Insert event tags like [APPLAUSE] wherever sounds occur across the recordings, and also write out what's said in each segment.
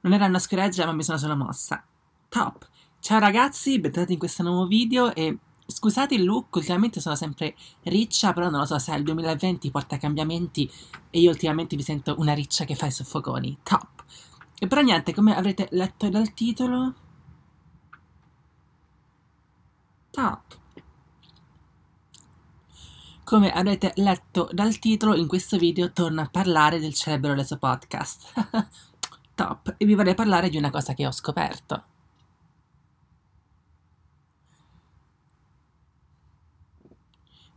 Non era una scoreggia, ma mi sono solo mossa. Top! Ciao ragazzi, bentornati in questo nuovo video e scusate il look, ultimamente sono sempre riccia, però non lo so se il 2020 porta cambiamenti e io ultimamente mi sento una riccia che fa i soffoconi. Top! E però niente, come avrete letto dal titolo... Top! Come avrete letto dal titolo, in questo video torno a parlare del Cerebro Leso Podcast. [LAUGHS] Top! E vi vorrei parlare di una cosa che ho scoperto.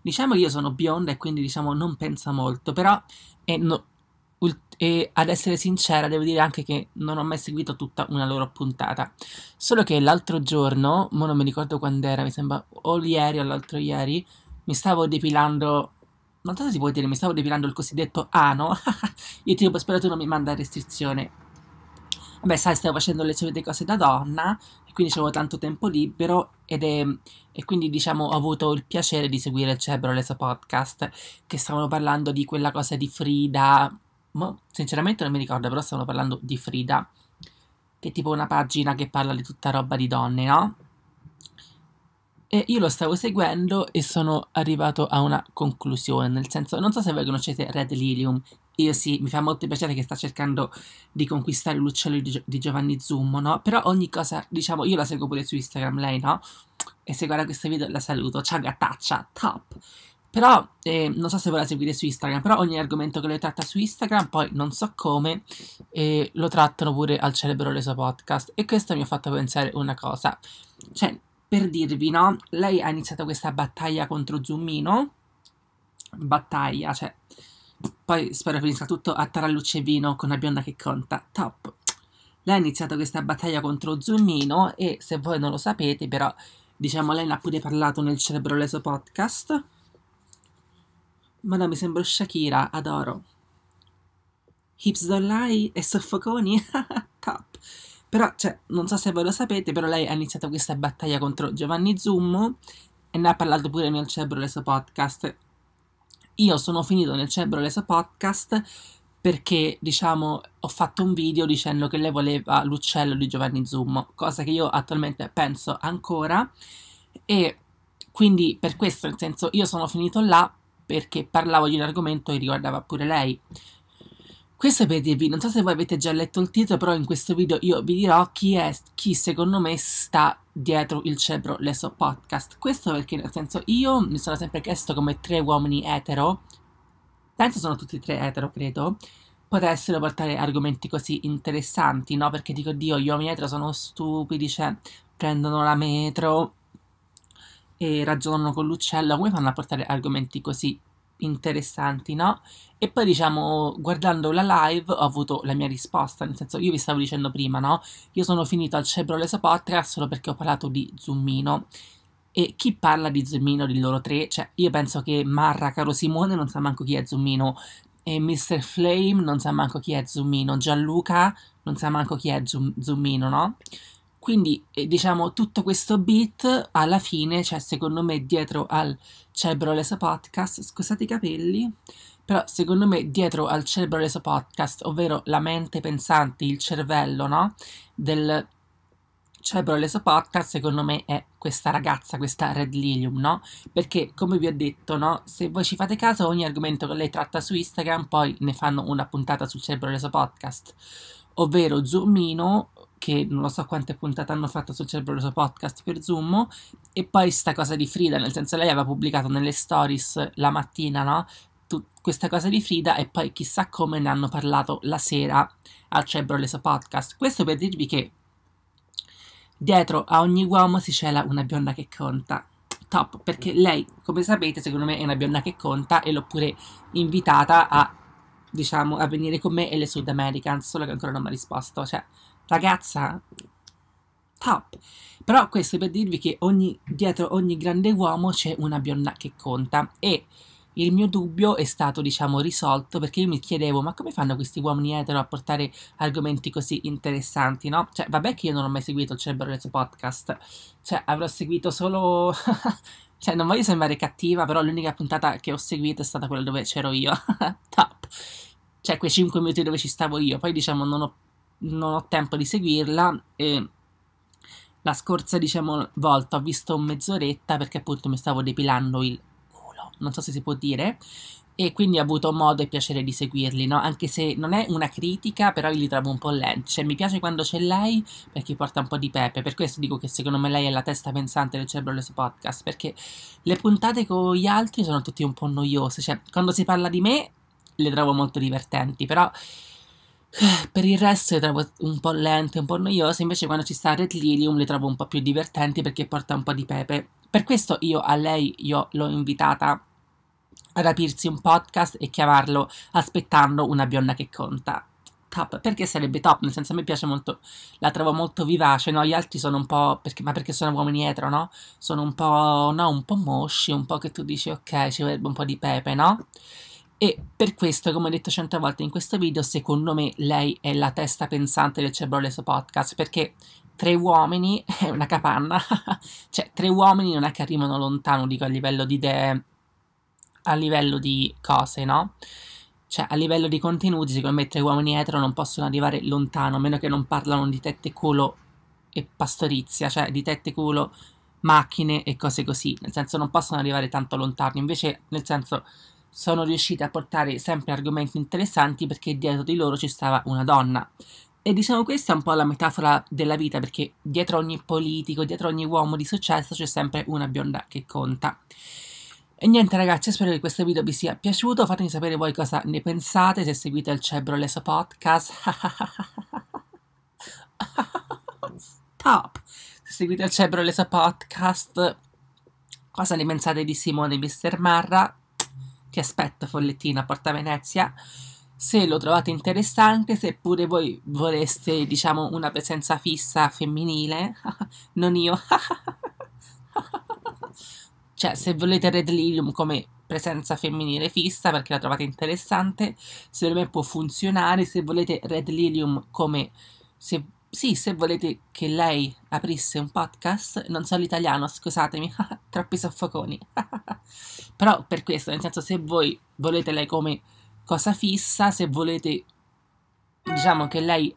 Diciamo che io sono bionda e quindi diciamo non penso molto, però eh, no, e ad essere sincera devo dire anche che non ho mai seguito tutta una loro puntata. Solo che l'altro giorno, ma non mi ricordo quando era, mi sembra o ieri o l'altro ieri, mi stavo depilando non so se si può dire, mi stavo depilando il cosiddetto ano. Ah, [LAUGHS] YouTube, spero tu non mi manda restrizione. Vabbè, sai, stavo facendo le solite cose da donna, e quindi avevo tanto tempo libero, ed è, e quindi, diciamo, ho avuto il piacere di seguire il Cebrolesa Podcast, che stavano parlando di quella cosa di Frida. Mo, sinceramente non mi ricordo, però stavano parlando di Frida, che è tipo una pagina che parla di tutta roba di donne, no? E io lo stavo seguendo e sono arrivato a una conclusione, nel senso, non so se voi conoscete Red Lilium, io sì, mi fa molto piacere che sta cercando di conquistare l'uccello di, di Giovanni Zummo, no? Però ogni cosa, diciamo, io la seguo pure su Instagram, lei, no? E se guarda questo video la saluto, ciao gattaccia, top! Però, eh, non so se voi la seguite su Instagram, però ogni argomento che lei tratta su Instagram, poi non so come, eh, lo trattano pure al Cerebro Reso Podcast. E questo mi ha fatto pensare una cosa, cioè per dirvi, no? Lei ha iniziato questa battaglia contro Zoomino. Battaglia, cioè. Poi spero finisca tutto a tarallucce e vino con una bionda che conta. Top. Lei ha iniziato questa battaglia contro Zoomino e se voi non lo sapete, però, diciamo, lei ne ha pure parlato nel leso podcast. Ma no, mi sembro Shakira, adoro. Hips don't lie e Soffoconi, [LAUGHS] top. Però, cioè, non so se voi lo sapete, però lei ha iniziato questa battaglia contro Giovanni Zummo e ne ha parlato pure nel Cebroleso Podcast. Io sono finito nel Cebroleso Podcast perché, diciamo, ho fatto un video dicendo che lei voleva l'uccello di Giovanni Zummo, cosa che io attualmente penso ancora. E quindi per questo, nel senso, io sono finito là perché parlavo di un argomento che riguardava pure lei. Questo per dirvi, non so se voi avete già letto il titolo, però in questo video io vi dirò chi è, chi secondo me sta dietro il Cebro Leso Podcast. Questo perché, nel senso, io mi sono sempre chiesto come tre uomini etero, penso sono tutti e tre etero, credo, potessero portare argomenti così interessanti, no? Perché dico, Dio, gli uomini etero sono stupidi, cioè, prendono la metro e ragionano con l'uccello, come fanno a portare argomenti così interessanti, no? E poi diciamo, guardando la live ho avuto la mia risposta, nel senso io vi stavo dicendo prima, no? Io sono finito al Cebrole Podcast solo perché ho parlato di Zoomino. E chi parla di Zoomino, di loro tre? Cioè, io penso che Marra, caro Simone, non sa manco chi è Zoomino. E Mr. Flame non sa manco chi è Zoomino. Gianluca non sa manco chi è Zoomino, no? Quindi, eh, diciamo, tutto questo beat alla fine, cioè secondo me dietro al Cerbero Leso Podcast, scusate i capelli, però secondo me dietro al Cerbero Leso Podcast, ovvero la mente pensante, il cervello, no? Del Cerbero Leso Podcast, secondo me è questa ragazza, questa Red Lilium, no? Perché, come vi ho detto, no? Se voi ci fate caso, ogni argomento che lei tratta su Instagram, poi ne fanno una puntata sul Cerbero Leso Podcast. Ovvero Zoomino che non lo so quante puntate hanno fatto sul Cervelloso Podcast per Zoom, e poi sta cosa di Frida, nel senso lei aveva pubblicato nelle stories la mattina, no? Tut- questa cosa di Frida e poi chissà come ne hanno parlato la sera al Cervelloso Podcast. Questo per dirvi che dietro a ogni uomo si cela una bionda che conta. Top, perché lei, come sapete, secondo me è una bionda che conta e l'ho pure invitata a, diciamo, a venire con me e le Sud American, solo che ancora non mi ha risposto, cioè ragazza, top. Però questo è per dirvi che ogni, dietro ogni grande uomo c'è una bionda che conta e il mio dubbio è stato, diciamo, risolto perché io mi chiedevo, ma come fanno questi uomini etero a portare argomenti così interessanti, no? Cioè, vabbè che io non ho mai seguito il Cerberlezzo Podcast, cioè, avrò seguito solo... [LAUGHS] cioè, non voglio sembrare cattiva, però l'unica puntata che ho seguito è stata quella dove c'ero io, [LAUGHS] top! Cioè, quei 5 minuti dove ci stavo io, poi diciamo non ho non ho tempo di seguirla e la scorsa diciamo, volta ho visto mezz'oretta perché appunto mi stavo depilando il culo, non so se si può dire, e quindi ho avuto modo e piacere di seguirli, no? anche se non è una critica, però io li trovo un po' lenti, cioè mi piace quando c'è lei perché porta un po' di pepe, per questo dico che secondo me lei è la testa pensante del cerebro del podcast, perché le puntate con gli altri sono tutte un po' noiose, cioè quando si parla di me le trovo molto divertenti, però per il resto le trovo un po' lente, un po' noiose, invece quando ci sta Red Lilium le trovo un po' più divertenti perché porta un po' di pepe. Per questo io a lei io l'ho invitata ad aprirsi un podcast e chiamarlo Aspettando una bionda che conta. Top, perché sarebbe top, nel senso a me piace molto, la trovo molto vivace, no? Gli altri sono un po', perché, ma perché sono uomini etero, no? Sono un po', no, un po' mosci, un po' che tu dici ok, ci vorrebbe un po' di pepe, no? E per questo, come ho detto cento volte in questo video, secondo me lei è la testa pensante del Cebrolese Podcast, perché tre uomini [LAUGHS] è una capanna, [LAUGHS] cioè tre uomini non è che arrivano lontano, dico, a livello di idee, a livello di cose, no? Cioè, a livello di contenuti, secondo me tre uomini etero non possono arrivare lontano, a meno che non parlano di tette, culo e pastorizia, cioè di tette, culo, macchine e cose così, nel senso non possono arrivare tanto lontano, invece, nel senso sono riuscite a portare sempre argomenti interessanti perché dietro di loro ci stava una donna. E diciamo questa è un po' la metafora della vita perché dietro ogni politico, dietro ogni uomo di successo c'è sempre una bionda che conta. E niente ragazzi, spero che questo video vi sia piaciuto, fatemi sapere voi cosa ne pensate, se seguite il Cebroleso Podcast. [LAUGHS] Top! Se seguite il Cebroleso Podcast, cosa ne pensate di Simone e Mr. Marra? Che aspetta Follettina a Porta Venezia? Se lo trovate interessante, seppure voi voreste, diciamo, una presenza fissa femminile, [LAUGHS] non io. [LAUGHS] cioè, se volete Red Lilium come presenza femminile fissa perché la trovate interessante, secondo me può funzionare. Se volete Red Lilium come se sì, se volete che lei aprisse un podcast, non so l'italiano, scusatemi, [LAUGHS] troppi soffoconi. [LAUGHS] Però per questo, nel senso, se voi volete lei come cosa fissa, se volete, diciamo, che lei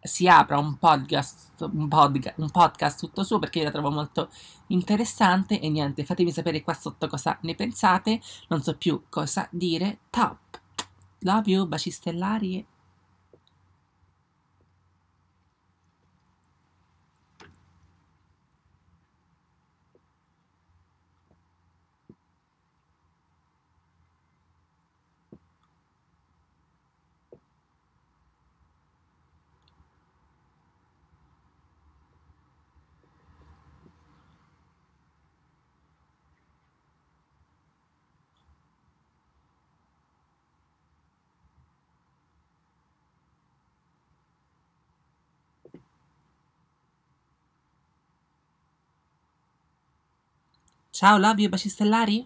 si apra un podcast, un, podga, un podcast tutto suo, perché io la trovo molto interessante, e niente, fatemi sapere qua sotto cosa ne pensate, non so più cosa dire, top! Love you, baci stellari! Ciao Love, baci stellari!